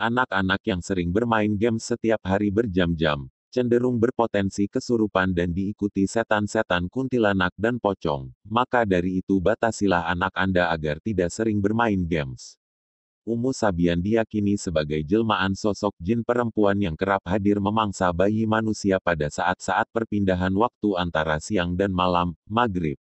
Anak-anak yang sering bermain game setiap hari berjam-jam, cenderung berpotensi kesurupan dan diikuti setan-setan kuntilanak dan pocong, maka dari itu batasilah anak Anda agar tidak sering bermain games. Umu Sabian diyakini sebagai jelmaan sosok jin perempuan yang kerap hadir memangsa bayi manusia pada saat-saat perpindahan waktu antara siang dan malam, maghrib.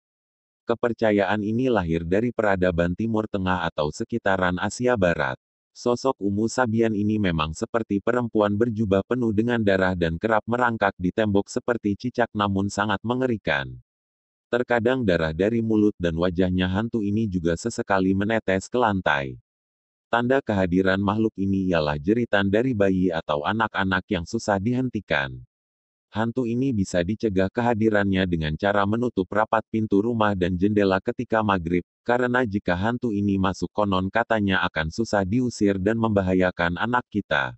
Kepercayaan ini lahir dari peradaban Timur Tengah atau sekitaran Asia Barat. Sosok Umu Sabian ini memang seperti perempuan berjubah penuh dengan darah dan kerap merangkak di tembok seperti cicak namun sangat mengerikan. Terkadang darah dari mulut dan wajahnya hantu ini juga sesekali menetes ke lantai. Tanda kehadiran makhluk ini ialah jeritan dari bayi atau anak-anak yang susah dihentikan. Hantu ini bisa dicegah kehadirannya dengan cara menutup rapat pintu rumah dan jendela ketika maghrib, karena jika hantu ini masuk konon katanya akan susah diusir dan membahayakan anak kita.